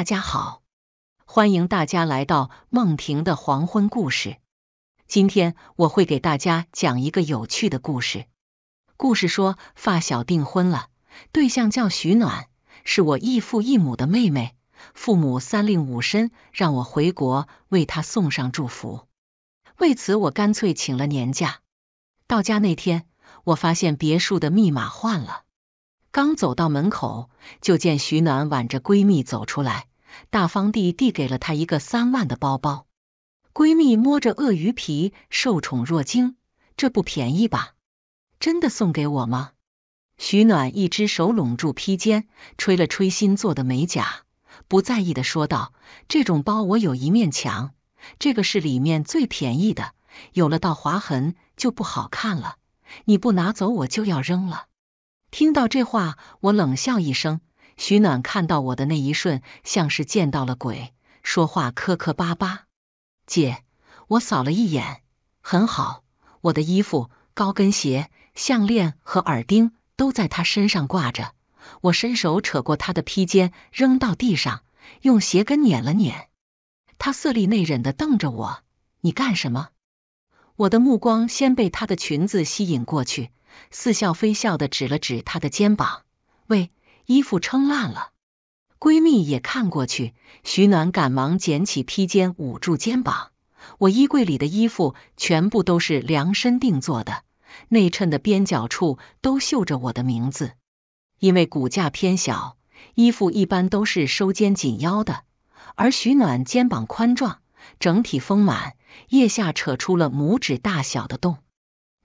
大家好，欢迎大家来到梦婷的黄昏故事。今天我会给大家讲一个有趣的故事。故事说，发小订婚了，对象叫许暖，是我异父异母的妹妹。父母三令五申让我回国为她送上祝福，为此我干脆请了年假。到家那天，我发现别墅的密码换了。刚走到门口，就见许暖挽着闺蜜走出来。大方地递给了她一个三万的包包，闺蜜摸着鳄鱼皮，受宠若惊。这不便宜吧？真的送给我吗？徐暖一只手拢住披肩，吹了吹新做的美甲，不在意的说道：“这种包我有一面墙，这个是里面最便宜的，有了道划痕就不好看了。你不拿走，我就要扔了。”听到这话，我冷笑一声。许暖看到我的那一瞬，像是见到了鬼，说话磕磕巴巴。姐，我扫了一眼，很好，我的衣服、高跟鞋、项链和耳钉都在她身上挂着。我伸手扯过她的披肩，扔到地上，用鞋跟碾了碾。她色厉内荏的瞪着我：“你干什么？”我的目光先被她的裙子吸引过去，似笑非笑的指了指她的肩膀：“喂。”衣服撑烂了，闺蜜也看过去。徐暖赶忙捡起披肩捂住肩膀。我衣柜里的衣服全部都是量身定做的，内衬的边角处都绣着我的名字。因为骨架偏小，衣服一般都是收肩紧腰的，而徐暖肩膀宽壮，整体丰满，腋下扯出了拇指大小的洞。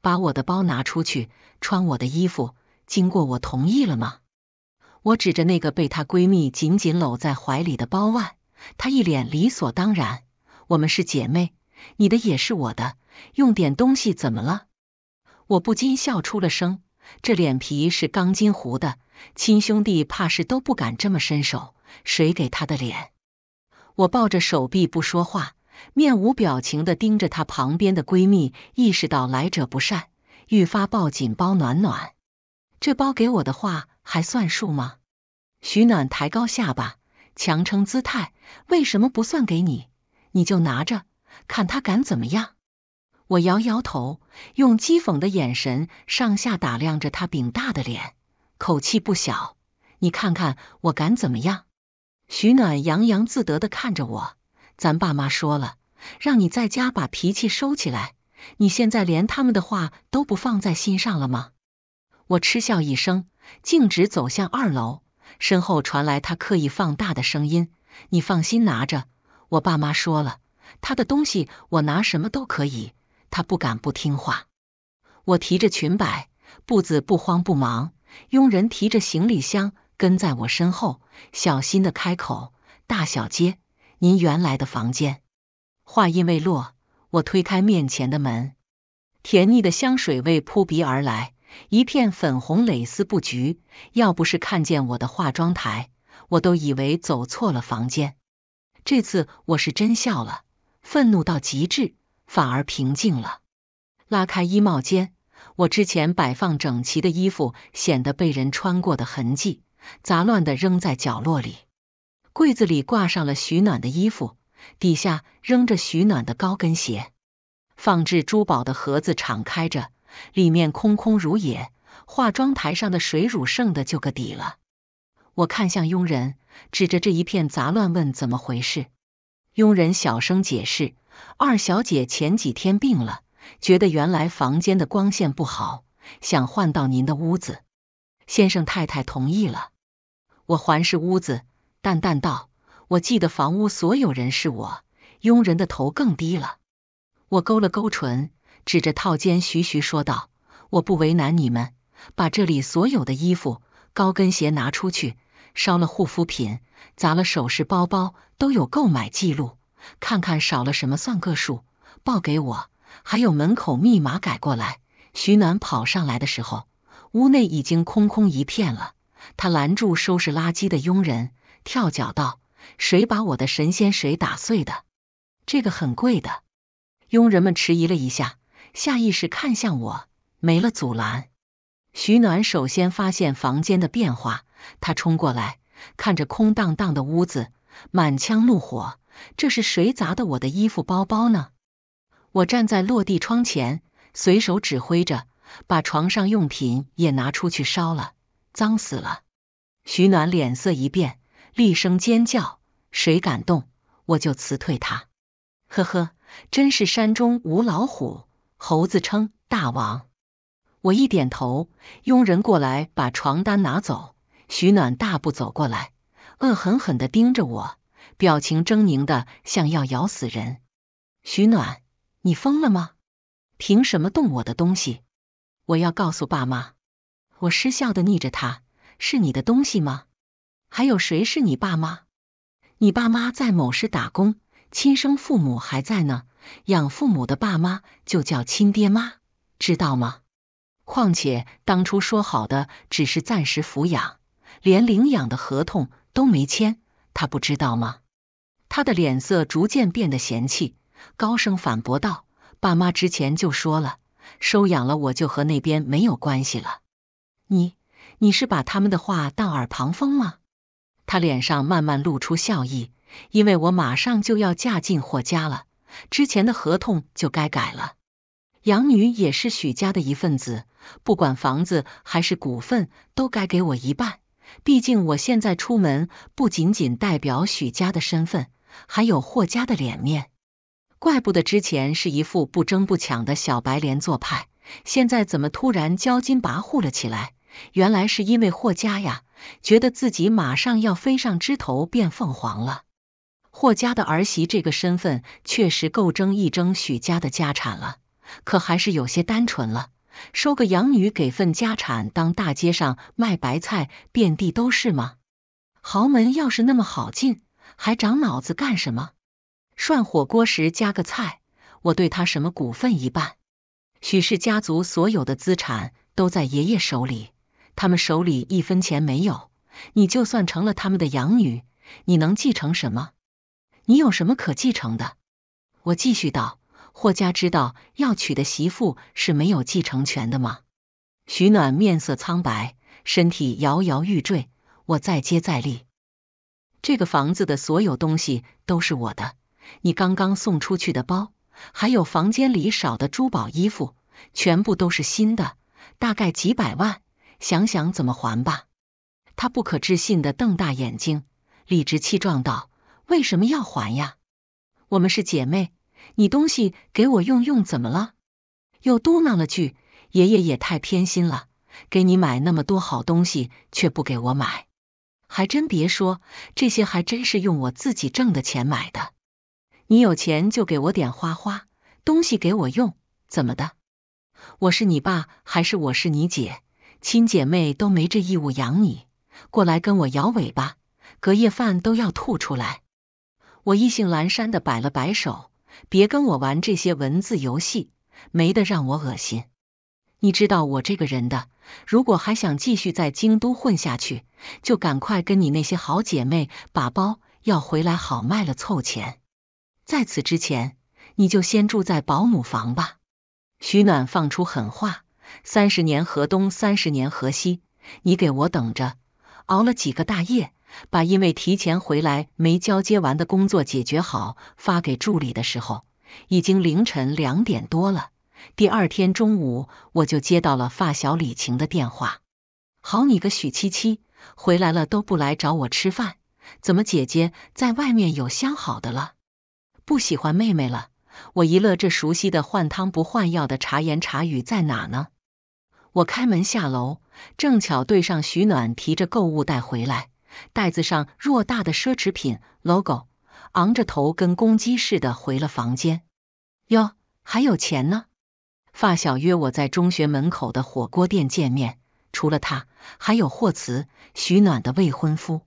把我的包拿出去，穿我的衣服，经过我同意了吗？我指着那个被她闺蜜紧紧搂在怀里的包腕，她一脸理所当然：“我们是姐妹，你的也是我的，用点东西怎么了？”我不禁笑出了声，这脸皮是钢筋糊的，亲兄弟怕是都不敢这么伸手，谁给她的脸？我抱着手臂不说话，面无表情地盯着她旁边的闺蜜，意识到来者不善，愈发抱紧包暖暖。这包给我的话。还算数吗？许暖抬高下巴，强撑姿态。为什么不算给你？你就拿着，看他敢怎么样？我摇摇头，用讥讽的眼神上下打量着他饼大的脸，口气不小。你看看我敢怎么样？许暖洋洋自得的看着我。咱爸妈说了，让你在家把脾气收起来。你现在连他们的话都不放在心上了吗？我嗤笑一声。径直走向二楼，身后传来他刻意放大的声音：“你放心拿着，我爸妈说了，他的东西我拿什么都可以，他不敢不听话。”我提着裙摆，步子不慌不忙，佣人提着行李箱跟在我身后，小心的开口：“大小姐，您原来的房间。”话音未落，我推开面前的门，甜腻的香水味扑鼻而来。一片粉红蕾丝布局，要不是看见我的化妆台，我都以为走错了房间。这次我是真笑了，愤怒到极致反而平静了。拉开衣帽间，我之前摆放整齐的衣服显得被人穿过的痕迹，杂乱的扔在角落里。柜子里挂上了许暖的衣服，底下扔着许暖的高跟鞋。放置珠宝的盒子敞开着。里面空空如也，化妆台上的水乳剩的就个底了。我看向佣人，指着这一片杂乱问：“怎么回事？”佣人小声解释：“二小姐前几天病了，觉得原来房间的光线不好，想换到您的屋子。先生太太同意了。”我环视屋子，淡淡道：“我记得房屋所有人是我。”佣人的头更低了。我勾了勾唇。指着套间，徐徐说道：“我不为难你们，把这里所有的衣服、高跟鞋拿出去烧了；护肤品、砸了首饰、包包都有购买记录，看看少了什么，算个数，报给我。还有门口密码改过来。”徐暖跑上来的时候，屋内已经空空一片了。他拦住收拾垃圾的佣人，跳脚道：“谁把我的神仙水打碎的？这个很贵的！”佣人们迟疑了一下。下意识看向我，没了阻拦。徐暖首先发现房间的变化，他冲过来，看着空荡荡的屋子，满腔怒火。这是谁砸的我的衣服、包包呢？我站在落地窗前，随手指挥着，把床上用品也拿出去烧了，脏死了。徐暖脸色一变，厉声尖叫：“谁敢动，我就辞退他！”呵呵，真是山中无老虎。猴子称大王，我一点头，佣人过来把床单拿走。许暖大步走过来，恶狠狠的盯着我，表情狰狞的像要咬死人。许暖，你疯了吗？凭什么动我的东西？我要告诉爸妈。我失笑的逆着他，是你的东西吗？还有谁是你爸妈？你爸妈在某市打工，亲生父母还在呢。养父母的爸妈就叫亲爹妈，知道吗？况且当初说好的只是暂时抚养，连领养的合同都没签，他不知道吗？他的脸色逐渐变得嫌弃，高声反驳道：“爸妈之前就说了，收养了我就和那边没有关系了。你，你是把他们的话当耳旁风吗？”他脸上慢慢露出笑意，因为我马上就要嫁进霍家了。之前的合同就该改了，养女也是许家的一份子，不管房子还是股份，都该给我一半。毕竟我现在出门不仅仅代表许家的身份，还有霍家的脸面。怪不得之前是一副不争不抢的小白莲做派，现在怎么突然骄矜跋扈了起来？原来是因为霍家呀，觉得自己马上要飞上枝头变凤凰了。霍家的儿媳这个身份确实够争一争许家的家产了，可还是有些单纯了。收个养女给份家产，当大街上卖白菜，遍地都是吗？豪门要是那么好进，还长脑子干什么？涮火锅时加个菜，我对他什么股份一半？许氏家族所有的资产都在爷爷手里，他们手里一分钱没有。你就算成了他们的养女，你能继承什么？你有什么可继承的？我继续道。霍家知道要娶的媳妇是没有继承权的吗？徐暖面色苍白，身体摇摇欲坠。我再接再厉，这个房子的所有东西都是我的。你刚刚送出去的包，还有房间里少的珠宝、衣服，全部都是新的，大概几百万。想想怎么还吧。他不可置信的瞪大眼睛，理直气壮道。为什么要还呀？我们是姐妹，你东西给我用用，怎么了？又嘟囔了句：“爷爷也太偏心了，给你买那么多好东西，却不给我买。还真别说，这些还真是用我自己挣的钱买的。你有钱就给我点花花，东西给我用，怎么的？我是你爸还是我是你姐？亲姐妹都没这义务养你，过来跟我摇尾巴，隔夜饭都要吐出来。”我意兴阑珊的摆了摆手，别跟我玩这些文字游戏，没得让我恶心。你知道我这个人的，如果还想继续在京都混下去，就赶快跟你那些好姐妹把包要回来，好卖了凑钱。在此之前，你就先住在保姆房吧。徐暖放出狠话：三十年河东，三十年河西，你给我等着！熬了几个大夜。把因为提前回来没交接完的工作解决好，发给助理的时候，已经凌晨两点多了。第二天中午，我就接到了发小李晴的电话：“好你个许七七，回来了都不来找我吃饭，怎么姐姐在外面有相好的了？不喜欢妹妹了？我一乐这熟悉的换汤不换药的茶言茶语在哪呢？”我开门下楼，正巧对上许暖提着购物袋回来。袋子上偌大的奢侈品 logo，昂着头跟公鸡似的回了房间。哟，还有钱呢！发小约我在中学门口的火锅店见面，除了他，还有霍慈、许暖的未婚夫。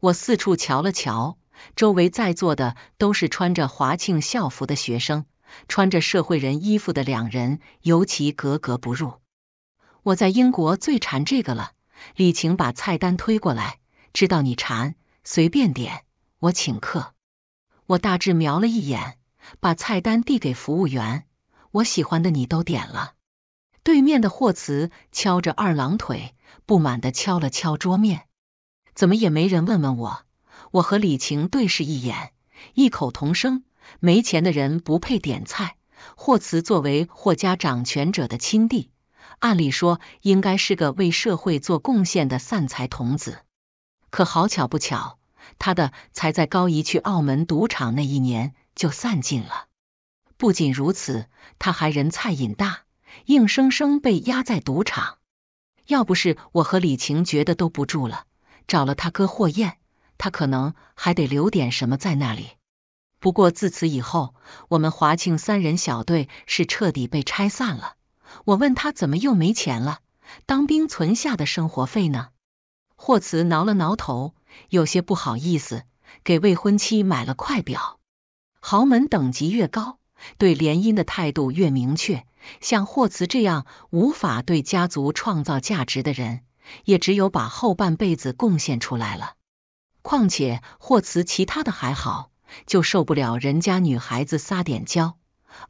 我四处瞧了瞧，周围在座的都是穿着华庆校服的学生，穿着社会人衣服的两人尤其格格不入。我在英国最馋这个了。李晴把菜单推过来。知道你馋，随便点，我请客。我大致瞄了一眼，把菜单递给服务员。我喜欢的你都点了。对面的霍慈敲着二郎腿，不满的敲了敲桌面。怎么也没人问问我？我和李晴对视一眼，异口同声：没钱的人不配点菜。霍慈作为霍家掌权者的亲弟，按理说应该是个为社会做贡献的散财童子。可好巧不巧，他的才在高一去澳门赌场那一年就散尽了。不仅如此，他还人菜瘾大，硬生生被压在赌场。要不是我和李晴觉得兜不住了，找了他哥霍燕，他可能还得留点什么在那里。不过自此以后，我们华庆三人小队是彻底被拆散了。我问他怎么又没钱了？当兵存下的生活费呢？霍慈挠了挠头，有些不好意思，给未婚妻买了块表。豪门等级越高，对联姻的态度越明确。像霍慈这样无法对家族创造价值的人，也只有把后半辈子贡献出来了。况且霍慈其他的还好，就受不了人家女孩子撒点娇。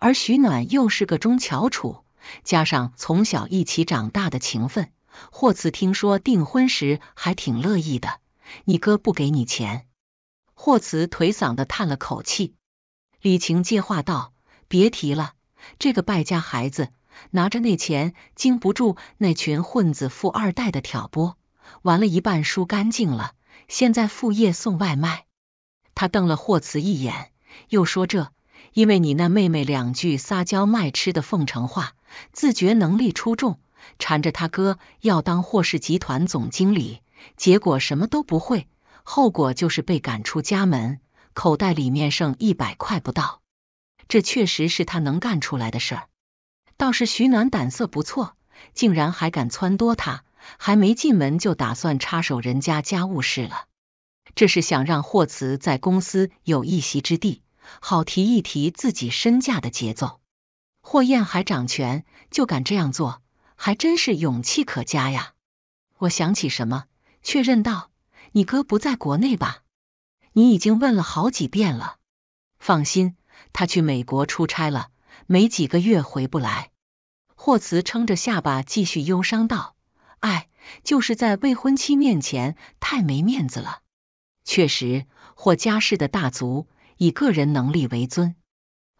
而徐暖又是个中翘楚，加上从小一起长大的情分。霍辞听说订婚时还挺乐意的，你哥不给你钱。霍辞颓丧地叹了口气。李晴接话道：“别提了，这个败家孩子拿着那钱，经不住那群混子富二代的挑拨，玩了一半输干净了。现在副业送外卖。”他瞪了霍辞一眼，又说：“这因为你那妹妹两句撒娇卖吃的奉承话，自觉能力出众。”缠着他哥要当霍氏集团总经理，结果什么都不会，后果就是被赶出家门，口袋里面剩一百块不到。这确实是他能干出来的事儿。倒是徐暖胆色不错，竟然还敢撺掇他，还没进门就打算插手人家家务事了。这是想让霍慈在公司有一席之地，好提一提自己身价的节奏。霍艳还掌权，就敢这样做。还真是勇气可嘉呀！我想起什么，确认道：“你哥不在国内吧？你已经问了好几遍了。放心，他去美国出差了，没几个月回不来。”霍慈撑着下巴，继续忧伤道：“哎，就是在未婚妻面前太没面子了。确实，霍家世的大族以个人能力为尊。”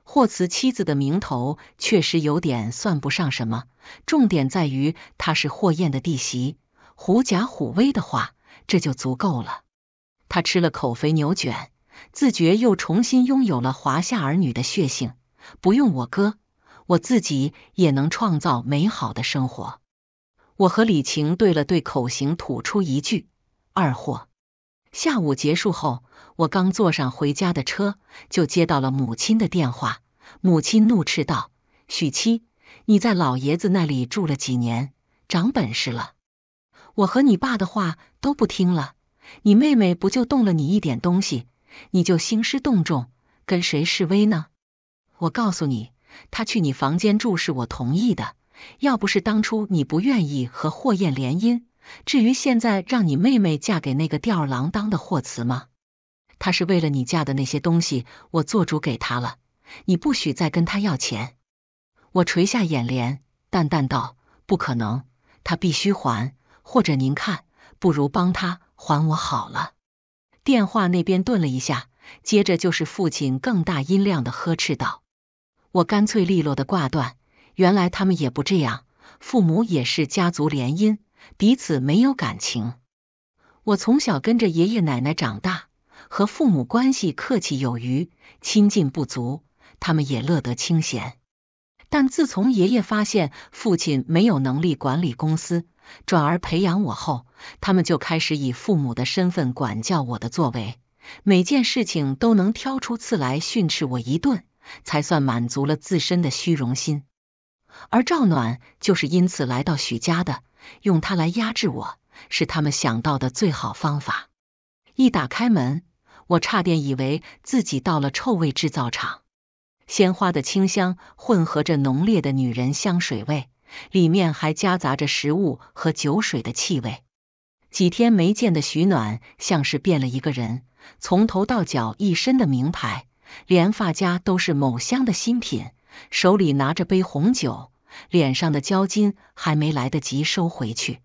霍辞妻子的名头确实有点算不上什么，重点在于她是霍燕的弟媳。狐假虎威的话，这就足够了。他吃了口肥牛卷，自觉又重新拥有了华夏儿女的血性。不用我哥，我自己也能创造美好的生活。我和李晴对了对口型，吐出一句：“二货。”下午结束后，我刚坐上回家的车，就接到了母亲的电话。母亲怒斥道：“许七，你在老爷子那里住了几年，长本事了？我和你爸的话都不听了？你妹妹不就动了你一点东西，你就兴师动众跟谁示威呢？我告诉你，她去你房间住是我同意的，要不是当初你不愿意和霍艳联姻。”至于现在让你妹妹嫁给那个吊儿郎当的霍慈吗？他是为了你嫁的那些东西，我做主给他了，你不许再跟他要钱。我垂下眼帘，淡淡道：“不可能，他必须还，或者您看，不如帮他还我好了。”电话那边顿了一下，接着就是父亲更大音量的呵斥道：“我干脆利落的挂断。原来他们也不这样，父母也是家族联姻。”彼此没有感情。我从小跟着爷爷奶奶长大，和父母关系客气有余，亲近不足。他们也乐得清闲。但自从爷爷发现父亲没有能力管理公司，转而培养我后，他们就开始以父母的身份管教我的作为，每件事情都能挑出刺来训斥我一顿，才算满足了自身的虚荣心。而赵暖就是因此来到许家的，用他来压制我是他们想到的最好方法。一打开门，我差点以为自己到了臭味制造厂。鲜花的清香混合着浓烈的女人香水味，里面还夹杂着食物和酒水的气味。几天没见的许暖像是变了一个人，从头到脚一身的名牌，连发夹都是某香的新品。手里拿着杯红酒，脸上的胶巾还没来得及收回去，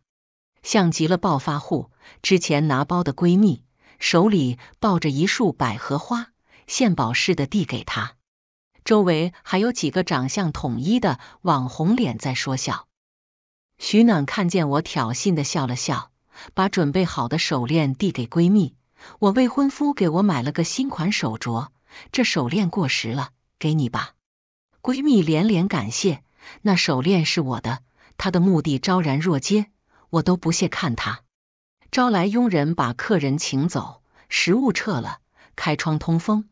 像极了暴发户。之前拿包的闺蜜手里抱着一束百合花，献宝似的递给她。周围还有几个长相统一的网红脸在说笑。徐暖看见我，挑衅的笑了笑，把准备好的手链递给闺蜜：“我未婚夫给我买了个新款手镯，这手链过时了，给你吧。”闺蜜连连感谢，那手链是我的，她的目的昭然若揭，我都不屑看她。招来佣人把客人请走，食物撤了，开窗通风。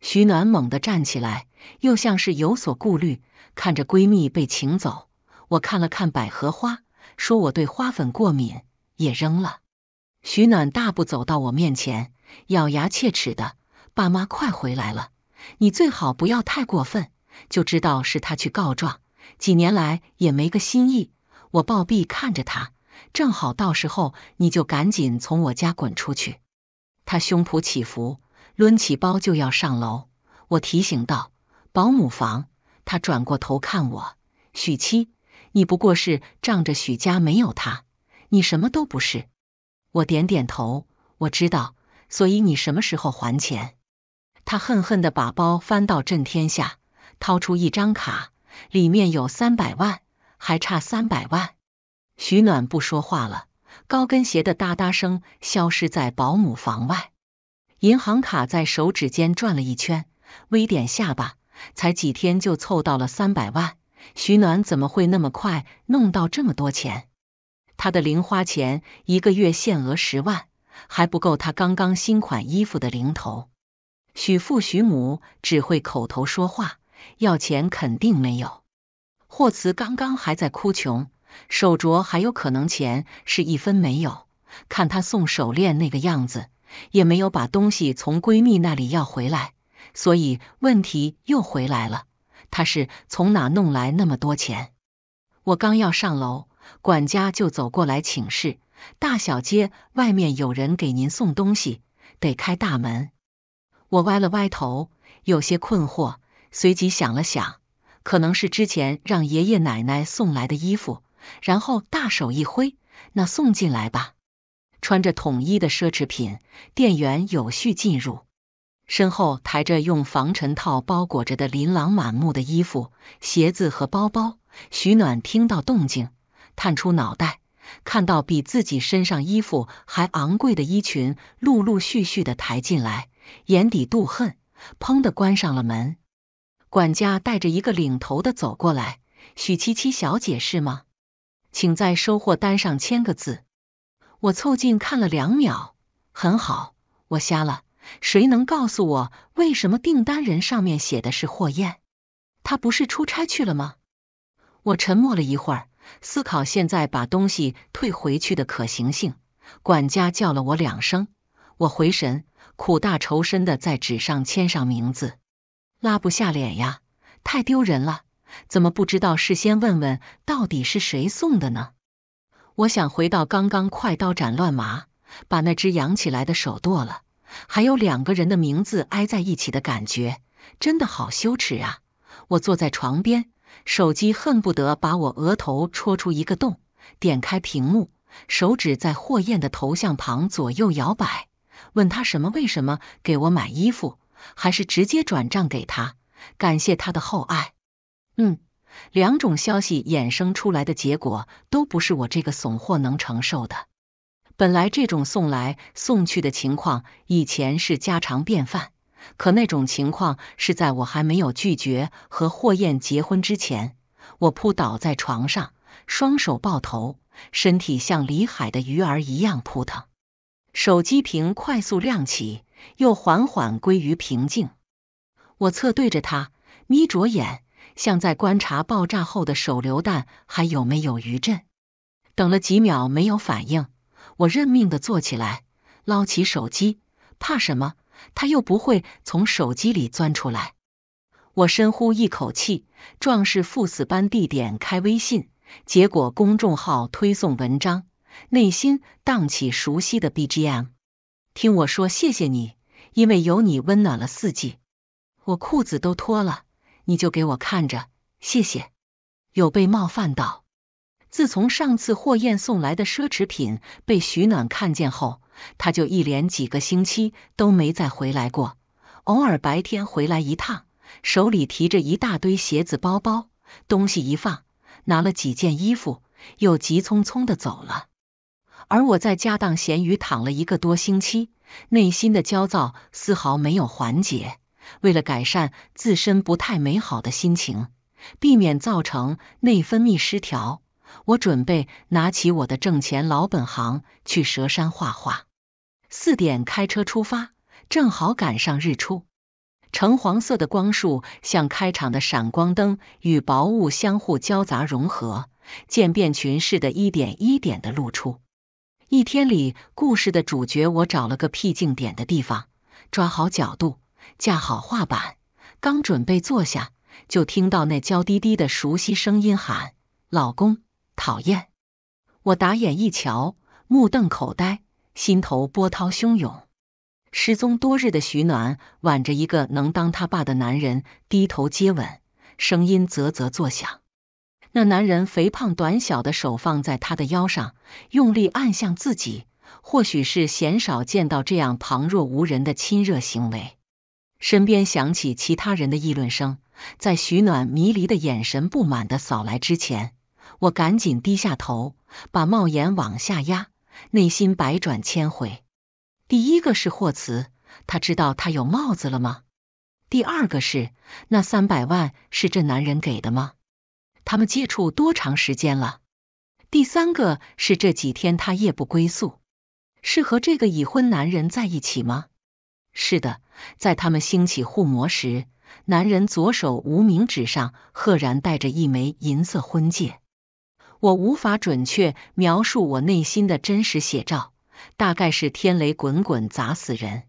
徐暖猛地站起来，又像是有所顾虑，看着闺蜜被请走。我看了看百合花，说我对花粉过敏，也扔了。徐暖大步走到我面前，咬牙切齿的：“爸妈快回来了，你最好不要太过分。”就知道是他去告状，几年来也没个心意。我暴毙看着他，正好到时候你就赶紧从我家滚出去。他胸脯起伏，抡起包就要上楼。我提醒道：“保姆房。”他转过头看我：“许七，你不过是仗着许家没有他，你什么都不是。”我点点头，我知道。所以你什么时候还钱？他恨恨地把包翻到震天下。掏出一张卡，里面有三百万，还差三百万。许暖不说话了，高跟鞋的哒哒声消失在保姆房外。银行卡在手指间转了一圈，微点下巴。才几天就凑到了三百万，徐暖怎么会那么快弄到这么多钱？他的零花钱一个月限额十万，还不够他刚刚新款衣服的零头。许父许母只会口头说话。要钱肯定没有，霍慈刚刚还在哭穷，手镯还有可能钱是一分没有。看他送手链那个样子，也没有把东西从闺蜜那里要回来，所以问题又回来了：他是从哪弄来那么多钱？我刚要上楼，管家就走过来请示：大小街外面有人给您送东西，得开大门。我歪了歪头，有些困惑。随即想了想，可能是之前让爷爷奶奶送来的衣服，然后大手一挥：“那送进来吧。”穿着统一的奢侈品店员有序进入，身后抬着用防尘套包裹着的琳琅满目的衣服、鞋子和包包。许暖听到动静，探出脑袋，看到比自己身上衣服还昂贵的衣裙陆陆续续的抬进来，眼底妒恨，砰地关上了门。管家带着一个领头的走过来，许七七小姐是吗？请在收货单上签个字。我凑近看了两秒，很好，我瞎了。谁能告诉我为什么订单人上面写的是霍艳？他不是出差去了吗？我沉默了一会儿，思考现在把东西退回去的可行性。管家叫了我两声，我回神，苦大仇深的在纸上签上名字。拉不下脸呀，太丢人了！怎么不知道事先问问到底是谁送的呢？我想回到刚刚快刀斩乱麻，把那只扬起来的手剁了。还有两个人的名字挨在一起的感觉，真的好羞耻啊！我坐在床边，手机恨不得把我额头戳出一个洞。点开屏幕，手指在霍艳的头像旁左右摇摆，问他什么？为什么给我买衣服？还是直接转账给他，感谢他的厚爱。嗯，两种消息衍生出来的结果都不是我这个怂货能承受的。本来这种送来送去的情况以前是家常便饭，可那种情况是在我还没有拒绝和霍艳结婚之前，我扑倒在床上，双手抱头，身体像离海的鱼儿一样扑腾，手机屏快速亮起。又缓缓归于平静。我侧对着他，眯着眼，像在观察爆炸后的手榴弹还有没有余震。等了几秒，没有反应，我认命的坐起来，捞起手机。怕什么？他又不会从手机里钻出来。我深呼一口气，壮士赴死般地点开微信，结果公众号推送文章，内心荡起熟悉的 BGM。听我说，谢谢你，因为有你温暖了四季。我裤子都脱了，你就给我看着，谢谢。有被冒犯到。自从上次霍艳送来的奢侈品被许暖看见后，他就一连几个星期都没再回来过。偶尔白天回来一趟，手里提着一大堆鞋子、包包，东西一放，拿了几件衣服，又急匆匆的走了。而我在家当咸鱼躺了一个多星期，内心的焦躁丝毫没有缓解。为了改善自身不太美好的心情，避免造成内分泌失调，我准备拿起我的挣钱老本行去佘山画画。四点开车出发，正好赶上日出，橙黄色的光束像开场的闪光灯，与薄雾相互交杂融合，渐变群似的，一点一点的露出。一天里，故事的主角，我找了个僻静点的地方，抓好角度，架好画板，刚准备坐下，就听到那娇滴滴的熟悉声音喊：“老公，讨厌！”我打眼一瞧，目瞪口呆，心头波涛汹涌。失踪多日的徐暖挽着一个能当他爸的男人低头接吻，声音啧啧作响。那男人肥胖短小的手放在他的腰上，用力按向自己。或许是鲜少见到这样旁若无人的亲热行为。身边响起其他人的议论声，在许暖迷离的眼神不满的扫来之前，我赶紧低下头，把帽檐往下压。内心百转千回。第一个是霍慈，他知道他有帽子了吗？第二个是那三百万是这男人给的吗？他们接触多长时间了？第三个是这几天他夜不归宿，是和这个已婚男人在一起吗？是的，在他们兴起互魔时，男人左手无名指上赫然戴着一枚银色婚戒。我无法准确描述我内心的真实写照，大概是天雷滚滚砸死人。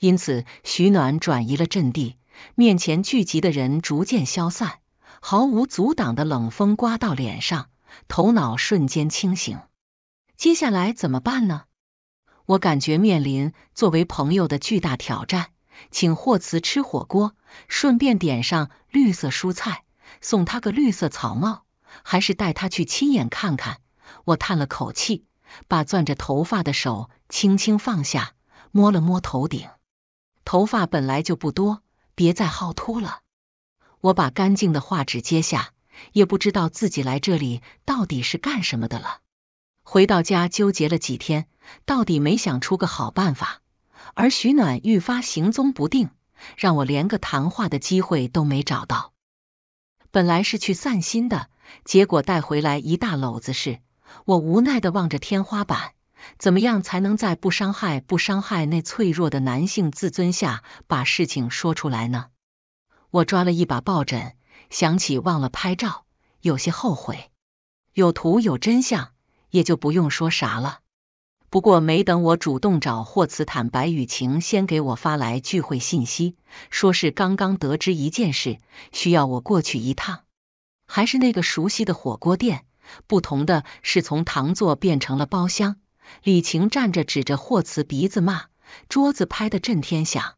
因此，徐暖转移了阵地，面前聚集的人逐渐消散。毫无阻挡的冷风刮到脸上，头脑瞬间清醒。接下来怎么办呢？我感觉面临作为朋友的巨大挑战。请霍茨吃火锅，顺便点上绿色蔬菜，送他个绿色草帽，还是带他去亲眼看看？我叹了口气，把攥着头发的手轻轻放下，摸了摸头顶。头发本来就不多，别再薅秃了。我把干净的画纸揭下，也不知道自己来这里到底是干什么的了。回到家纠结了几天，到底没想出个好办法。而徐暖愈发行踪不定，让我连个谈话的机会都没找到。本来是去散心的，结果带回来一大篓子事。我无奈的望着天花板，怎么样才能在不伤害、不伤害那脆弱的男性自尊下，把事情说出来呢？我抓了一把抱枕，想起忘了拍照，有些后悔。有图有真相，也就不用说啥了。不过没等我主动找霍茨坦白，雨晴先给我发来聚会信息，说是刚刚得知一件事，需要我过去一趟。还是那个熟悉的火锅店，不同的是从堂座变成了包厢。李晴站着指着霍茨鼻子骂，桌子拍得震天响，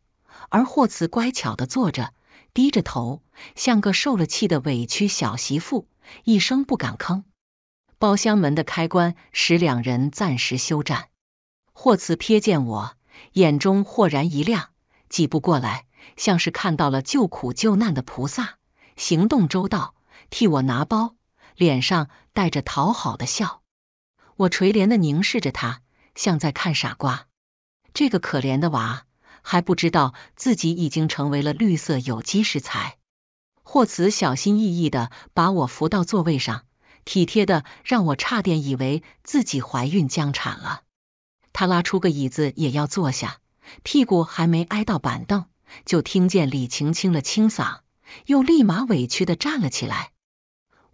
而霍茨乖巧地坐着。低着头，像个受了气的委屈小媳妇，一声不敢吭。包厢门的开关使两人暂时休战。霍慈瞥见我，眼中豁然一亮，几步过来，像是看到了救苦救难的菩萨，行动周到，替我拿包，脸上带着讨好的笑。我垂怜地凝视着他，像在看傻瓜，这个可怜的娃。还不知道自己已经成为了绿色有机食材，霍辞小心翼翼的把我扶到座位上，体贴的让我差点以为自己怀孕将产了。他拉出个椅子也要坐下，屁股还没挨到板凳，就听见李晴清了清嗓，又立马委屈的站了起来。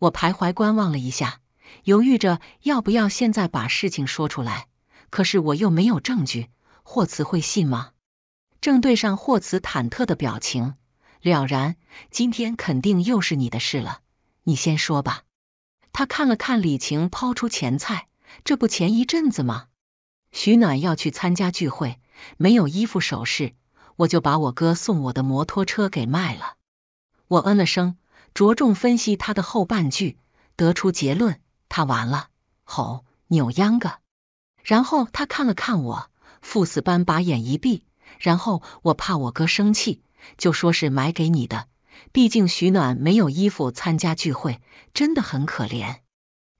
我徘徊观望了一下，犹豫着要不要现在把事情说出来，可是我又没有证据，霍辞会信吗？正对上霍辞忐忑的表情，了然。今天肯定又是你的事了，你先说吧。他看了看李晴，抛出前菜。这不前一阵子吗？许暖要去参加聚会，没有衣服首饰，我就把我哥送我的摩托车给卖了。我嗯了声，着重分析他的后半句，得出结论：他完了，吼，扭秧歌。然后他看了看我，赴死般把眼一闭。然后我怕我哥生气，就说是买给你的。毕竟许暖没有衣服参加聚会，真的很可怜。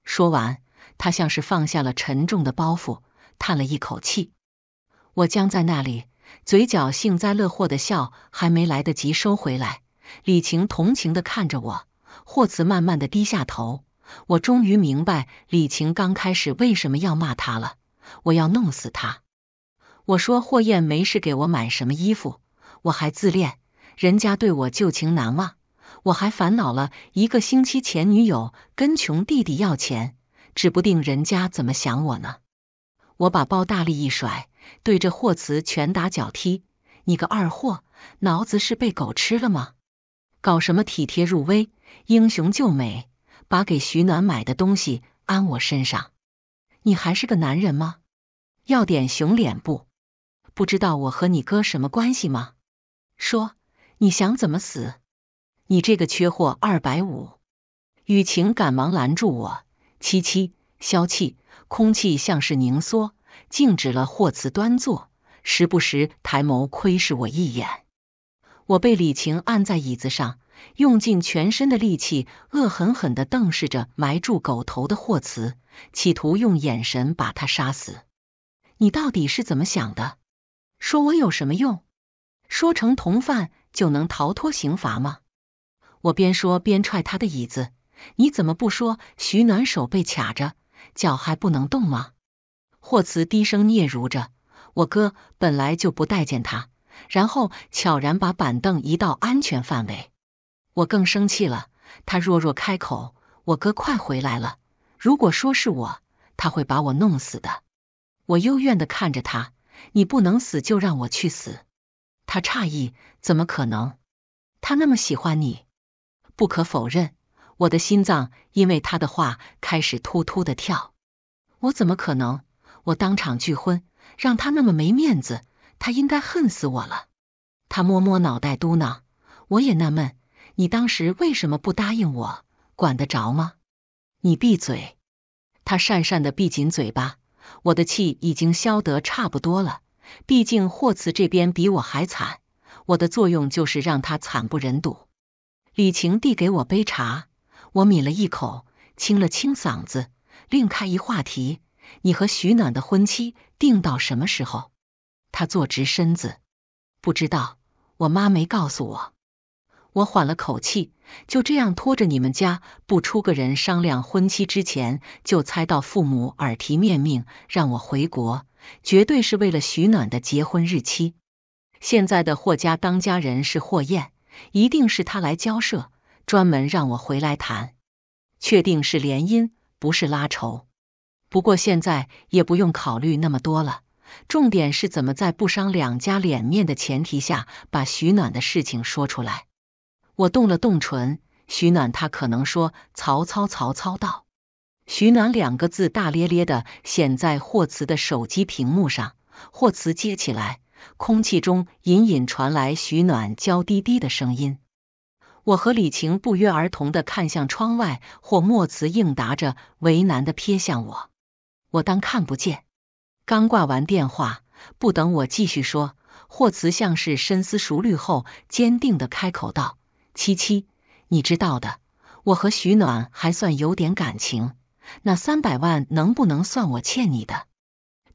说完，他像是放下了沉重的包袱，叹了一口气。我僵在那里，嘴角幸灾乐祸的笑还没来得及收回来。李晴同情的看着我，霍辞慢慢的低下头。我终于明白李晴刚开始为什么要骂他了。我要弄死他。我说霍燕没事给我买什么衣服，我还自恋，人家对我旧情难忘，我还烦恼了一个星期前女友跟穷弟弟要钱，指不定人家怎么想我呢。我把包大力一甩，对着霍辞拳打脚踢：“你个二货，脑子是被狗吃了吗？搞什么体贴入微，英雄救美，把给徐暖买的东西安我身上，你还是个男人吗？要点熊脸不？”不知道我和你哥什么关系吗？说，你想怎么死？你这个缺货二百五！雨晴赶忙拦住我：“七七，消气。”空气像是凝缩，静止了。霍辞端坐，时不时抬眸窥视我一眼。我被李晴按在椅子上，用尽全身的力气，恶狠狠地瞪视着埋住狗头的霍辞，企图用眼神把他杀死。你到底是怎么想的？说我有什么用？说成同犯就能逃脱刑罚吗？我边说边踹他的椅子。你怎么不说徐暖手被卡着，脚还不能动吗？霍辞低声嗫嚅着：“我哥本来就不待见他。”然后悄然把板凳移到安全范围。我更生气了。他弱弱开口：“我哥快回来了。如果说是我，他会把我弄死的。”我幽怨的看着他。你不能死，就让我去死。他诧异，怎么可能？他那么喜欢你，不可否认。我的心脏因为他的话开始突突的跳。我怎么可能？我当场拒婚，让他那么没面子，他应该恨死我了。他摸摸脑袋，嘟囔：“我也纳闷，你当时为什么不答应我？管得着吗？”你闭嘴。他讪讪的闭紧嘴巴。我的气已经消得差不多了，毕竟霍慈这边比我还惨，我的作用就是让他惨不忍睹。李晴递给我杯茶，我抿了一口，清了清嗓子，另开一话题。你和徐暖的婚期定到什么时候？他坐直身子，不知道，我妈没告诉我。我缓了口气。就这样拖着你们家不出个人商量婚期之前，就猜到父母耳提面命让我回国，绝对是为了许暖的结婚日期。现在的霍家当家人是霍艳，一定是他来交涉，专门让我回来谈。确定是联姻，不是拉仇。不过现在也不用考虑那么多了，重点是怎么在不伤两家脸面的前提下，把许暖的事情说出来。我动了动唇，许暖，他可能说曹操曹操到。”许暖两个字大咧咧的显在霍辞的手机屏幕上。霍辞接起来，空气中隐隐传来许暖娇滴滴的声音。我和李晴不约而同的看向窗外，霍莫辞应答着，为难的瞥向我，我当看不见。刚挂完电话，不等我继续说，霍辞像是深思熟虑后，坚定的开口道。七七，你知道的，我和许暖还算有点感情。那三百万能不能算我欠你的？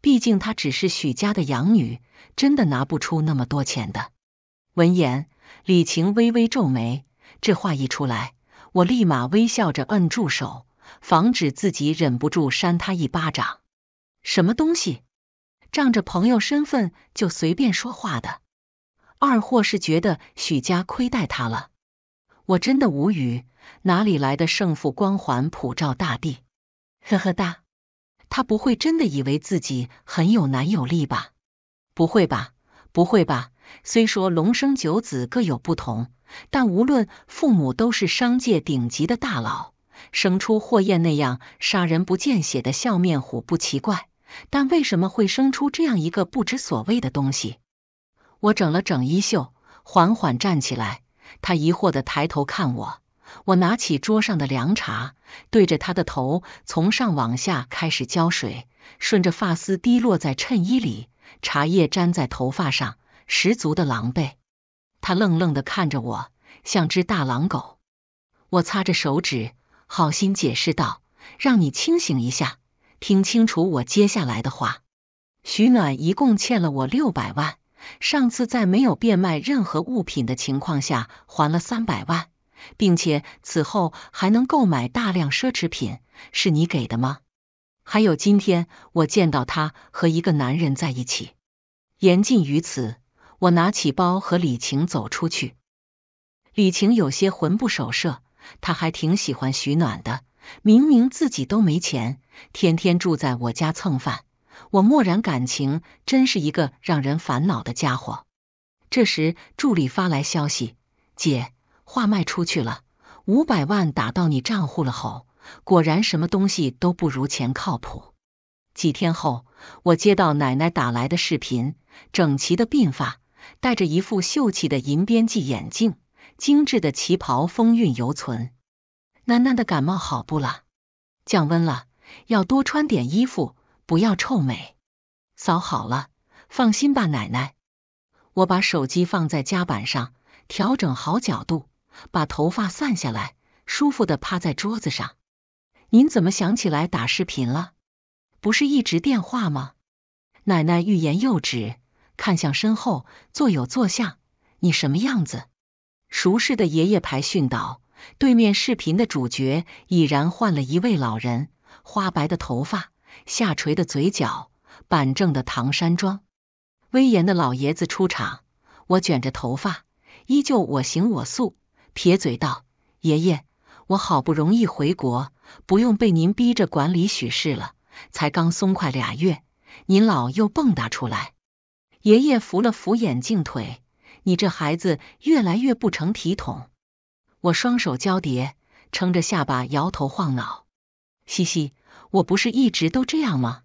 毕竟她只是许家的养女，真的拿不出那么多钱的。闻言，李晴微微皱眉。这话一出来，我立马微笑着摁住手，防止自己忍不住扇他一巴掌。什么东西？仗着朋友身份就随便说话的二货，是觉得许家亏待他了？我真的无语，哪里来的胜负光环普照大地？呵呵哒，他不会真的以为自己很有男友力吧？不会吧，不会吧。虽说龙生九子各有不同，但无论父母都是商界顶级的大佬，生出霍燕那样杀人不见血的笑面虎不奇怪。但为什么会生出这样一个不知所谓的东西？我整了整衣袖，缓缓站起来。他疑惑地抬头看我，我拿起桌上的凉茶，对着他的头从上往下开始浇水，顺着发丝滴落在衬衣里，茶叶粘在头发上，十足的狼狈。他愣愣地看着我，像只大狼狗。我擦着手指，好心解释道：“让你清醒一下，听清楚我接下来的话。徐暖一共欠了我六百万。”上次在没有变卖任何物品的情况下还了三百万，并且此后还能购买大量奢侈品，是你给的吗？还有今天我见到他和一个男人在一起，言尽于此。我拿起包和李晴走出去。李晴有些魂不守舍，她还挺喜欢许暖的，明明自己都没钱，天天住在我家蹭饭。我默然，感情真是一个让人烦恼的家伙。这时，助理发来消息：“姐，画卖出去了，五百万打到你账户了。”吼，果然什么东西都不如钱靠谱。几天后，我接到奶奶打来的视频，整齐的鬓发，戴着一副秀气的银边剂眼镜，精致的旗袍，风韵犹存。囡囡的感冒好不了，降温了，要多穿点衣服。不要臭美，扫好了，放心吧，奶奶。我把手机放在夹板上，调整好角度，把头发散下来，舒服的趴在桌子上。您怎么想起来打视频了？不是一直电话吗？奶奶欲言又止，看向身后，坐有坐下。你什么样子？熟识的爷爷牌训导，对面视频的主角已然换了一位老人，花白的头发。下垂的嘴角，板正的唐山装，威严的老爷子出场。我卷着头发，依旧我行我素，撇嘴道：“爷爷，我好不容易回国，不用被您逼着管理许氏了，才刚松快俩月，您老又蹦跶出来。”爷爷扶了扶眼镜腿：“你这孩子越来越不成体统。”我双手交叠，撑着下巴，摇头晃脑：“嘻嘻。”我不是一直都这样吗？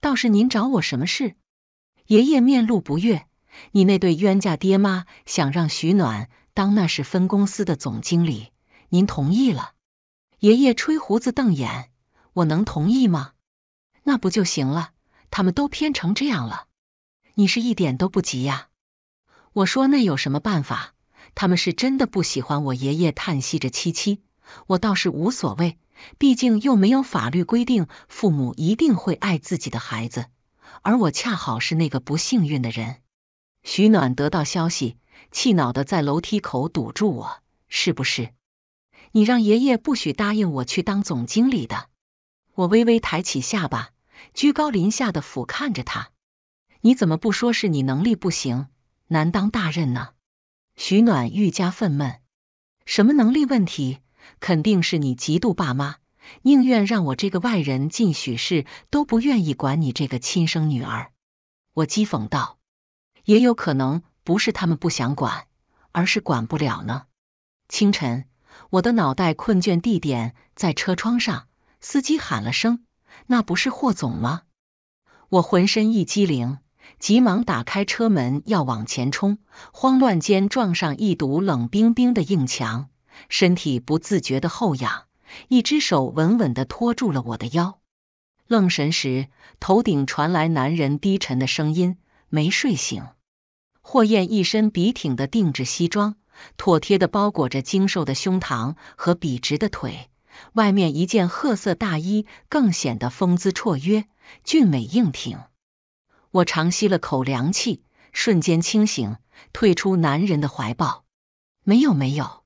倒是您找我什么事？爷爷面露不悦。你那对冤家爹妈想让许暖当那是分公司的总经理，您同意了？爷爷吹胡子瞪眼。我能同意吗？那不就行了？他们都偏成这样了，你是一点都不急呀？我说那有什么办法？他们是真的不喜欢我。爷爷叹息着。七七，我倒是无所谓。毕竟又没有法律规定父母一定会爱自己的孩子，而我恰好是那个不幸运的人。徐暖得到消息，气恼的在楼梯口堵住我：“是不是你让爷爷不许答应我去当总经理的？”我微微抬起下巴，居高临下的俯看着他：“你怎么不说是你能力不行，难当大任呢？”徐暖愈加愤懑：“什么能力问题？”肯定是你嫉妒爸妈，宁愿让我这个外人进许氏，都不愿意管你这个亲生女儿。我讥讽道：“也有可能不是他们不想管，而是管不了呢。”清晨，我的脑袋困倦，地点在车窗上，司机喊了声：“那不是霍总吗？”我浑身一激灵，急忙打开车门要往前冲，慌乱间撞上一堵冷冰冰的硬墙。身体不自觉的后仰，一只手稳稳的托住了我的腰。愣神时，头顶传来男人低沉的声音：“没睡醒。”霍燕一身笔挺的定制西装，妥帖的包裹着精瘦的胸膛和笔直的腿，外面一件褐色大衣更显得风姿绰约、俊美硬挺。我长吸了口凉气，瞬间清醒，退出男人的怀抱：“没有，没有。”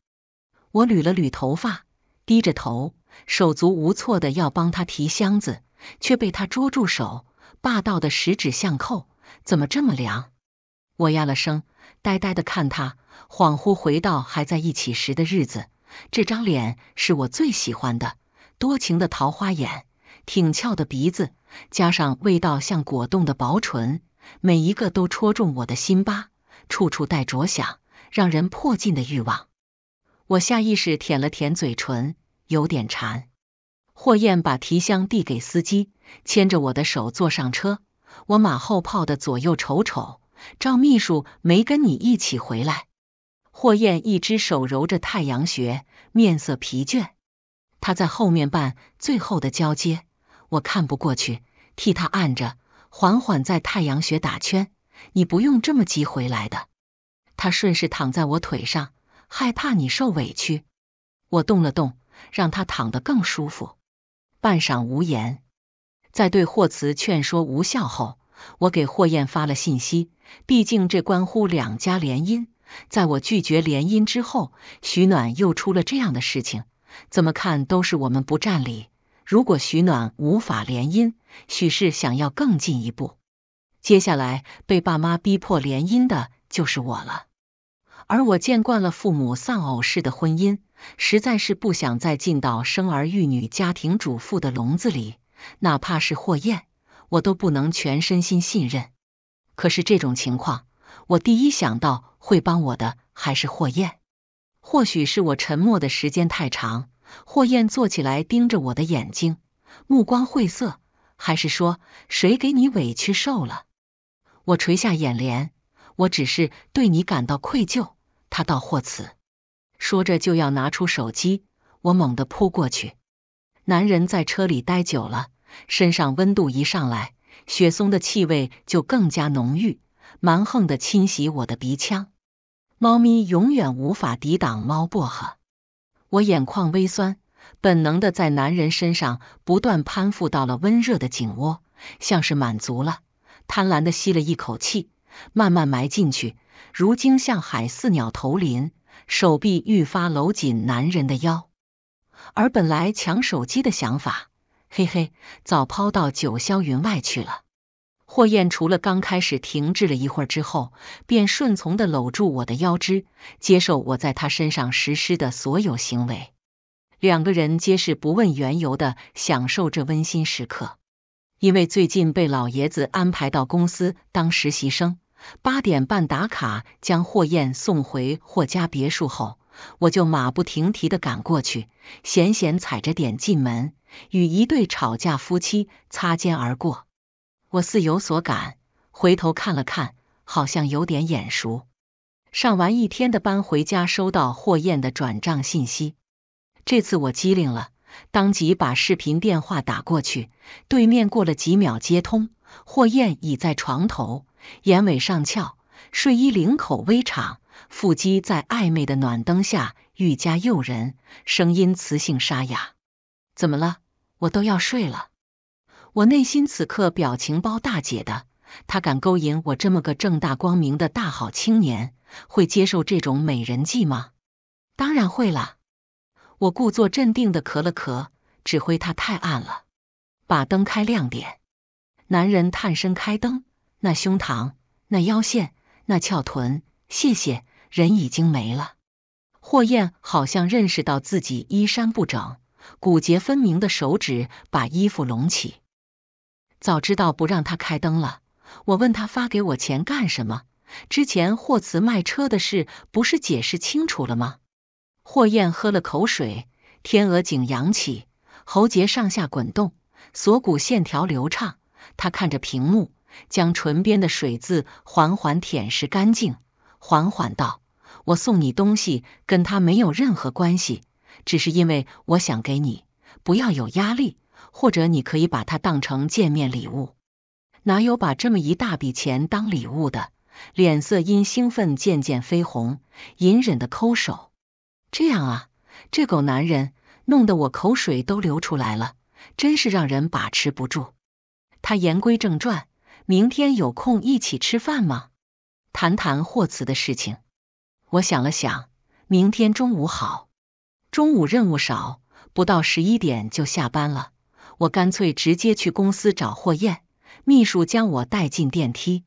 我捋了捋头发，低着头，手足无措地要帮他提箱子，却被他捉住手，霸道的十指相扣，怎么这么凉？我压了声，呆呆地看他，恍惚回到还在一起时的日子。这张脸是我最喜欢的，多情的桃花眼，挺翘的鼻子，加上味道像果冻的薄唇，每一个都戳中我的心巴，处处带着想让人破近的欲望。我下意识舔了舔嘴唇，有点馋。霍燕把提箱递给司机，牵着我的手坐上车。我马后炮的左右瞅瞅，赵秘书没跟你一起回来。霍燕一只手揉着太阳穴，面色疲倦。他在后面办最后的交接，我看不过去，替他按着，缓缓在太阳穴打圈。你不用这么急回来的。他顺势躺在我腿上。害怕你受委屈，我动了动，让他躺得更舒服。半晌无言，在对霍慈劝说无效后，我给霍燕发了信息。毕竟这关乎两家联姻，在我拒绝联姻之后，许暖又出了这样的事情，怎么看都是我们不占理。如果许暖无法联姻，许氏想要更进一步，接下来被爸妈逼迫联姻的就是我了。而我见惯了父母丧偶式的婚姻，实在是不想再进到生儿育女、家庭主妇的笼子里。哪怕是霍艳，我都不能全身心信任。可是这种情况，我第一想到会帮我的还是霍艳。或许是我沉默的时间太长，霍艳坐起来盯着我的眼睛，目光晦涩。还是说，谁给你委屈受了？我垂下眼帘，我只是对你感到愧疚。他道：“霍此。”说着就要拿出手机，我猛地扑过去。男人在车里待久了，身上温度一上来，雪松的气味就更加浓郁，蛮横的侵袭我的鼻腔。猫咪永远无法抵挡猫薄荷。我眼眶微酸，本能的在男人身上不断攀附，到了温热的颈窝，像是满足了，贪婪的吸了一口气，慢慢埋进去。如今像海似鸟投林，手臂愈发搂紧男人的腰，而本来抢手机的想法，嘿嘿，早抛到九霄云外去了。霍燕除了刚开始停滞了一会儿之后，便顺从地搂住我的腰肢，接受我在他身上实施的所有行为。两个人皆是不问缘由的享受这温馨时刻，因为最近被老爷子安排到公司当实习生。八点半打卡，将霍燕送回霍家别墅后，我就马不停蹄地赶过去，险险踩着点进门，与一对吵架夫妻擦肩而过。我似有所感，回头看了看，好像有点眼熟。上完一天的班回家，收到霍燕的转账信息，这次我机灵了，当即把视频电话打过去。对面过了几秒接通，霍燕已在床头。眼尾上翘，睡衣领口微敞，腹肌在暧昧的暖灯下愈加诱人，声音磁性沙哑。怎么了？我都要睡了。我内心此刻表情包大姐的，她敢勾引我这么个正大光明的大好青年，会接受这种美人计吗？当然会了。我故作镇定的咳了咳，指挥他太暗了，把灯开亮点。男人探身开灯。那胸膛，那腰线，那翘臀，谢谢。人已经没了。霍艳好像认识到自己衣衫不整，骨节分明的手指把衣服拢起。早知道不让他开灯了。我问他发给我钱干什么？之前霍慈卖车的事不是解释清楚了吗？霍艳喝了口水，天鹅颈扬起，喉结上下滚动，锁骨线条流畅。他看着屏幕。将唇边的水渍缓缓舔舐干净，缓缓道：“我送你东西跟他没有任何关系，只是因为我想给你，不要有压力，或者你可以把它当成见面礼物。哪有把这么一大笔钱当礼物的？”脸色因兴奋渐渐绯红，隐忍地抠手。这样啊，这狗男人弄得我口水都流出来了，真是让人把持不住。他言归正传。明天有空一起吃饭吗？谈谈霍辞的事情。我想了想，明天中午好。中午任务少，不到十一点就下班了。我干脆直接去公司找霍艳。秘书将我带进电梯，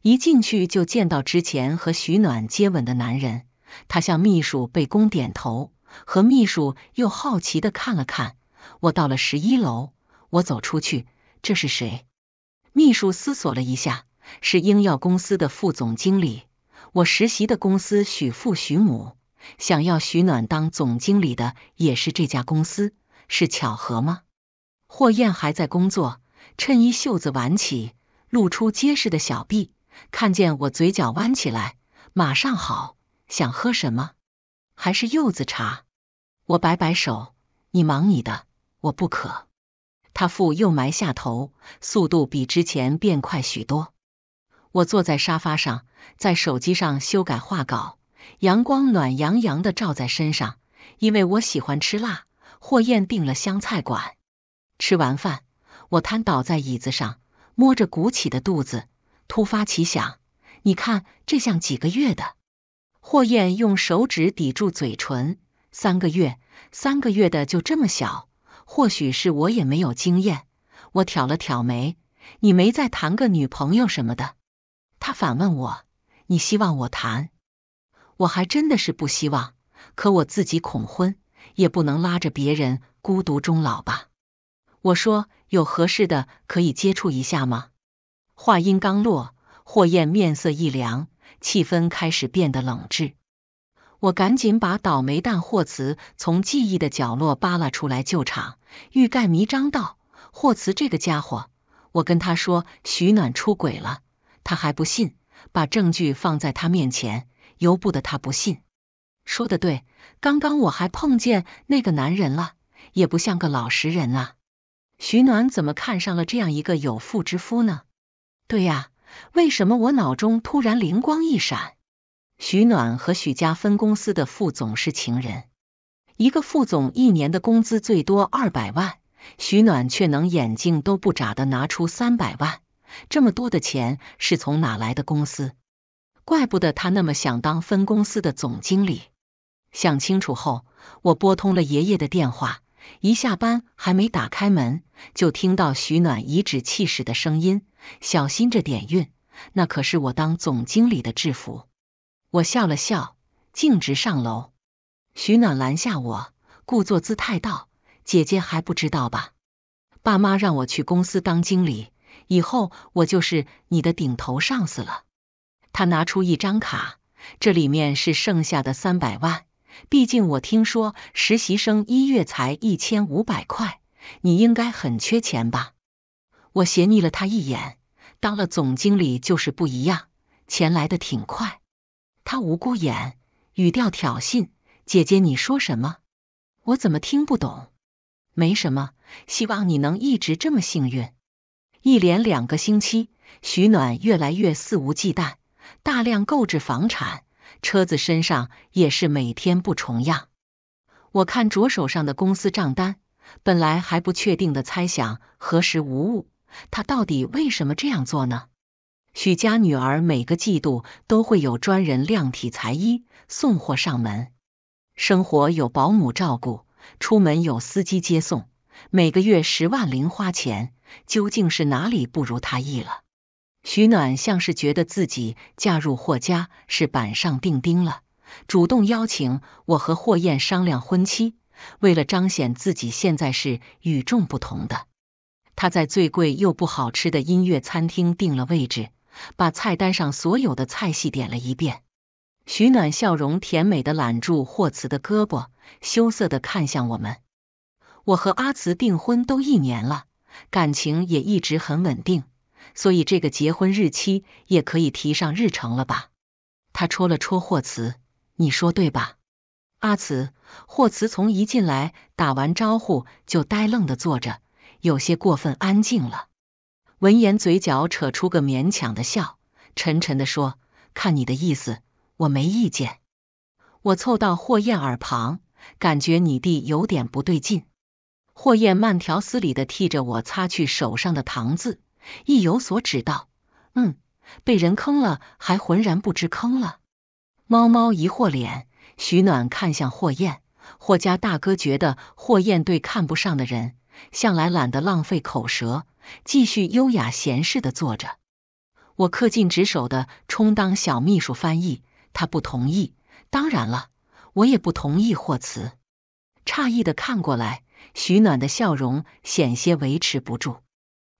一进去就见到之前和徐暖接吻的男人。他向秘书背躬点头，和秘书又好奇的看了看我。到了十一楼，我走出去，这是谁？秘书思索了一下，是英药公司的副总经理。我实习的公司许父许母想要许暖当总经理的也是这家公司，是巧合吗？霍燕还在工作，衬衣袖子挽起，露出结实的小臂，看见我嘴角弯起来，马上好。想喝什么？还是柚子茶？我摆摆手，你忙你的，我不渴。他父又埋下头，速度比之前变快许多。我坐在沙发上，在手机上修改画稿。阳光暖洋洋的照在身上，因为我喜欢吃辣。霍燕订了湘菜馆，吃完饭，我瘫倒在椅子上，摸着鼓起的肚子，突发奇想：“你看，这像几个月的？”霍燕用手指抵住嘴唇：“三个月，三个月的就这么小。”或许是我也没有经验，我挑了挑眉。你没再谈个女朋友什么的？他反问我。你希望我谈？我还真的是不希望，可我自己恐婚，也不能拉着别人孤独终老吧。我说有合适的可以接触一下吗？话音刚落，霍艳面色一凉，气氛开始变得冷滞。我赶紧把倒霉蛋霍慈从记忆的角落扒拉出来救场，欲盖弥彰道：“霍慈这个家伙，我跟他说徐暖出轨了，他还不信，把证据放在他面前，由不得他不信。”说的对，刚刚我还碰见那个男人了，也不像个老实人啊。徐暖怎么看上了这样一个有妇之夫呢？对呀，为什么我脑中突然灵光一闪？许暖和许家分公司的副总是情人，一个副总一年的工资最多二百万，许暖却能眼睛都不眨的拿出三百万，这么多的钱是从哪来的？公司，怪不得他那么想当分公司的总经理。想清楚后，我拨通了爷爷的电话，一下班还没打开门，就听到许暖颐指气使的声音：“小心着点，运，那可是我当总经理的制服。”我笑了笑，径直上楼。徐暖拦下我，故作姿态道：“姐姐还不知道吧？爸妈让我去公司当经理，以后我就是你的顶头上司了。”他拿出一张卡，这里面是剩下的三百万。毕竟我听说实习生一月才一千五百块，你应该很缺钱吧？我斜睨了他一眼，当了总经理就是不一样，钱来的挺快。他无辜眼，语调挑衅：“姐姐，你说什么？我怎么听不懂？没什么，希望你能一直这么幸运。”一连两个星期，徐暖越来越肆无忌惮，大量购置房产，车子身上也是每天不重样。我看着手上的公司账单，本来还不确定的猜想何时无误。他到底为什么这样做呢？许家女儿每个季度都会有专人量体裁衣、送货上门，生活有保姆照顾，出门有司机接送，每个月十万零花钱，究竟是哪里不如她意了？许暖像是觉得自己嫁入霍家是板上钉钉了，主动邀请我和霍燕商量婚期，为了彰显自己现在是与众不同的，她在最贵又不好吃的音乐餐厅订了位置。把菜单上所有的菜系点了一遍，徐暖笑容甜美的揽住霍辞的胳膊，羞涩的看向我们。我和阿辞订婚都一年了，感情也一直很稳定，所以这个结婚日期也可以提上日程了吧？他戳了戳霍辞，你说对吧？阿辞，霍辞从一进来打完招呼就呆愣的坐着，有些过分安静了。闻言，嘴角扯出个勉强的笑，沉沉的说：“看你的意思，我没意见。”我凑到霍燕耳旁，感觉你弟有点不对劲。霍燕慢条斯理的替着我擦去手上的糖渍，意有所指道：“嗯，被人坑了还浑然不知坑了。”猫猫疑惑脸，许暖看向霍燕，霍家大哥觉得霍燕对看不上的人，向来懒得浪费口舌。继续优雅闲适的坐着，我恪尽职守的充当小秘书翻译。他不同意，当然了，我也不同意。霍辞诧异的看过来，徐暖的笑容险些维持不住。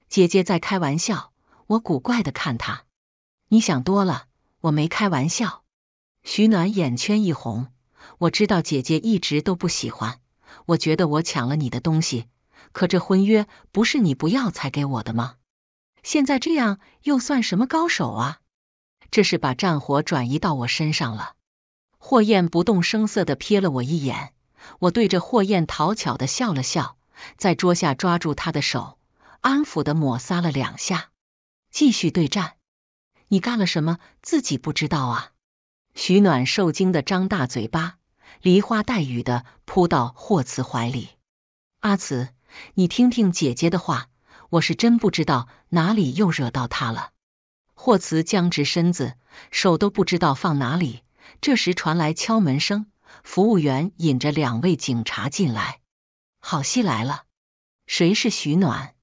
姐姐在开玩笑，我古怪的看她。你想多了，我没开玩笑。徐暖眼圈一红，我知道姐姐一直都不喜欢。我觉得我抢了你的东西。可这婚约不是你不要才给我的吗？现在这样又算什么高手啊？这是把战火转移到我身上了。霍艳不动声色的瞥了我一眼，我对着霍艳讨巧的笑了笑，在桌下抓住她的手，安抚的抹撒了两下，继续对战。你干了什么？自己不知道啊？徐暖受惊的张大嘴巴，梨花带雨的扑到霍慈怀里，阿慈。你听听姐姐的话，我是真不知道哪里又惹到他了。霍慈僵直身子，手都不知道放哪里。这时传来敲门声，服务员引着两位警察进来，好戏来了。谁是许暖？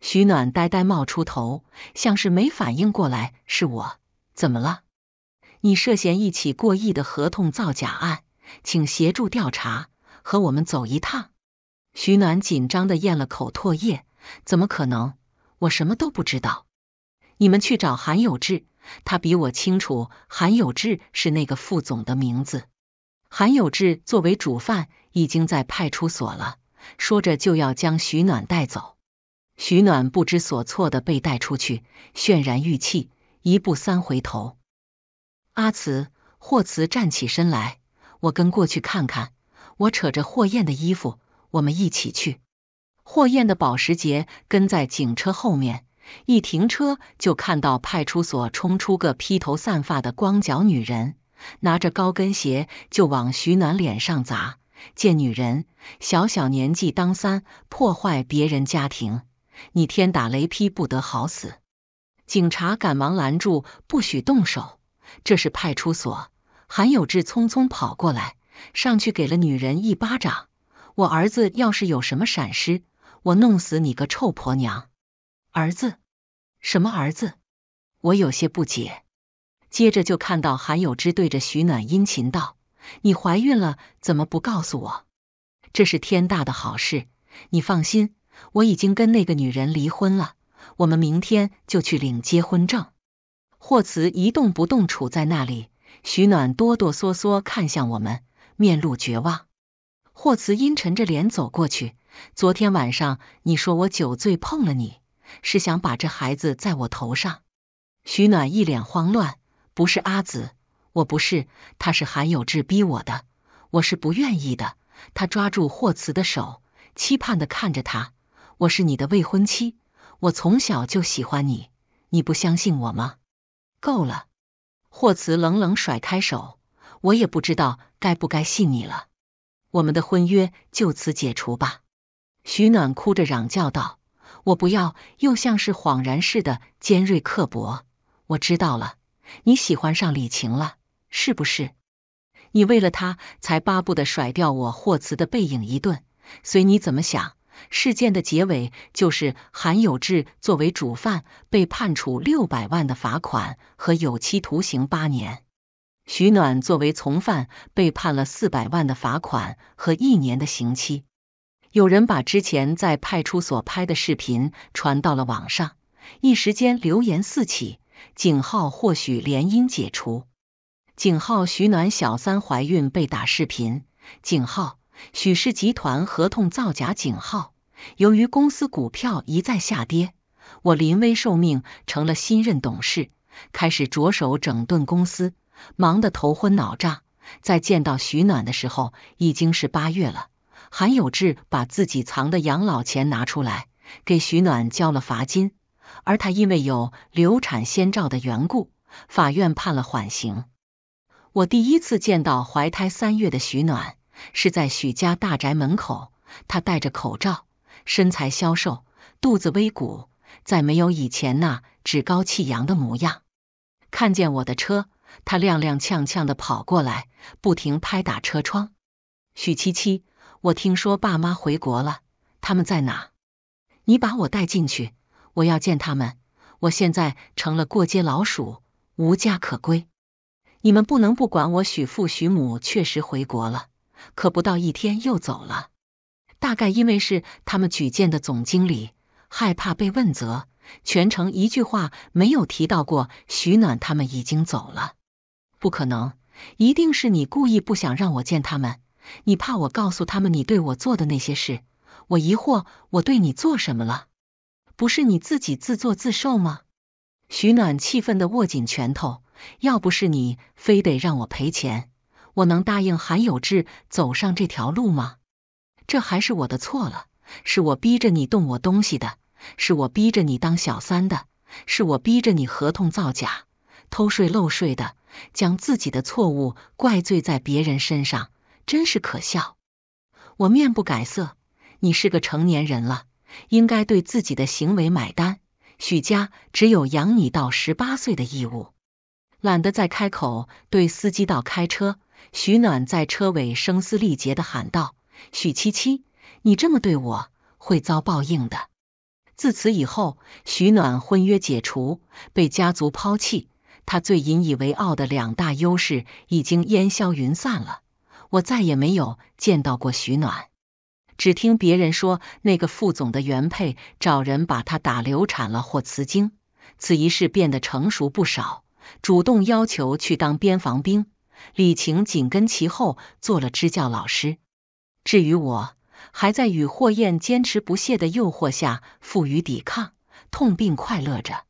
许暖呆呆冒出头，像是没反应过来，是我。怎么了？你涉嫌一起过亿的合同造假案，请协助调查，和我们走一趟。徐暖紧张的咽了口唾液，怎么可能？我什么都不知道。你们去找韩有志，他比我清楚。韩有志是那个副总的名字。韩有志作为主犯已经在派出所了。说着就要将徐暖带走。徐暖不知所措的被带出去，泫然欲泣，一步三回头。阿慈，霍慈站起身来，我跟过去看看。我扯着霍艳的衣服。我们一起去。霍艳的保时捷跟在警车后面，一停车就看到派出所冲出个披头散发的光脚女人，拿着高跟鞋就往徐暖脸上砸。见女人，小小年纪当三，破坏别人家庭，你天打雷劈不得好死！警察赶忙拦住，不许动手，这是派出所。韩有志匆匆跑过来，上去给了女人一巴掌。我儿子要是有什么闪失，我弄死你个臭婆娘！儿子？什么儿子？我有些不解。接着就看到韩有之对着徐暖殷勤道：“你怀孕了，怎么不告诉我？这是天大的好事！你放心，我已经跟那个女人离婚了，我们明天就去领结婚证。”霍慈一动不动杵在那里，徐暖哆哆嗦嗦看向我们，面露绝望。霍辞阴沉着脸走过去。昨天晚上你说我酒醉碰了你，是想把这孩子在我头上？许暖一脸慌乱：“不是阿紫，我不是，他是韩有志逼我的，我是不愿意的。”他抓住霍辞的手，期盼的看着他：“我是你的未婚妻，我从小就喜欢你，你不相信我吗？”够了！霍辞冷冷甩开手：“我也不知道该不该信你了。”我们的婚约就此解除吧！徐暖哭着嚷叫道：“我不要！”又像是恍然似的，尖锐刻薄。我知道了，你喜欢上李晴了，是不是？你为了他才巴不得甩掉我霍慈的背影一顿。随你怎么想。事件的结尾就是韩有志作为主犯被判处六百万的罚款和有期徒刑八年。徐暖作为从犯，被判了四百万的罚款和一年的刑期。有人把之前在派出所拍的视频传到了网上，一时间流言四起。井浩或许联姻解除。井浩徐暖小三怀孕被打视频。井浩许氏集团合同造假。井浩由于公司股票一再下跌，我临危受命，成了新任董事，开始着手整顿公司。忙得头昏脑胀，在见到许暖的时候已经是八月了。韩有志把自己藏的养老钱拿出来，给许暖交了罚金。而他因为有流产先兆的缘故，法院判了缓刑。我第一次见到怀胎三月的许暖，是在许家大宅门口。她戴着口罩，身材消瘦，肚子微鼓，再没有以前那趾高气扬的模样。看见我的车。他踉踉跄跄地跑过来，不停拍打车窗。许七七，我听说爸妈回国了，他们在哪？你把我带进去，我要见他们。我现在成了过街老鼠，无家可归。你们不能不管我。许父许母确实回国了，可不到一天又走了。大概因为是他们举荐的总经理，害怕被问责，全程一句话没有提到过。许暖他们已经走了。不可能，一定是你故意不想让我见他们。你怕我告诉他们你对我做的那些事。我疑惑，我对你做什么了？不是你自己自作自受吗？徐暖气愤的握紧拳头。要不是你非得让我赔钱，我能答应韩有志走上这条路吗？这还是我的错了。是我逼着你动我东西的，是我逼着你当小三的，是我逼着你合同造假、偷税漏税的。将自己的错误怪罪在别人身上，真是可笑。我面不改色，你是个成年人了，应该对自己的行为买单。许家只有养你到十八岁的义务，懒得再开口。对司机道：“开车。”许暖在车尾声嘶力竭地喊道：“许七七，你这么对我，会遭报应的。”自此以后，许暖婚约解除，被家族抛弃。他最引以为傲的两大优势已经烟消云散了。我再也没有见到过许暖，只听别人说，那个副总的原配找人把他打流产了，或辞经。此一事变得成熟不少，主动要求去当边防兵。李晴紧跟其后做了支教老师。至于我，还在与霍艳坚持不懈的诱惑下负隅抵抗，痛并快乐着。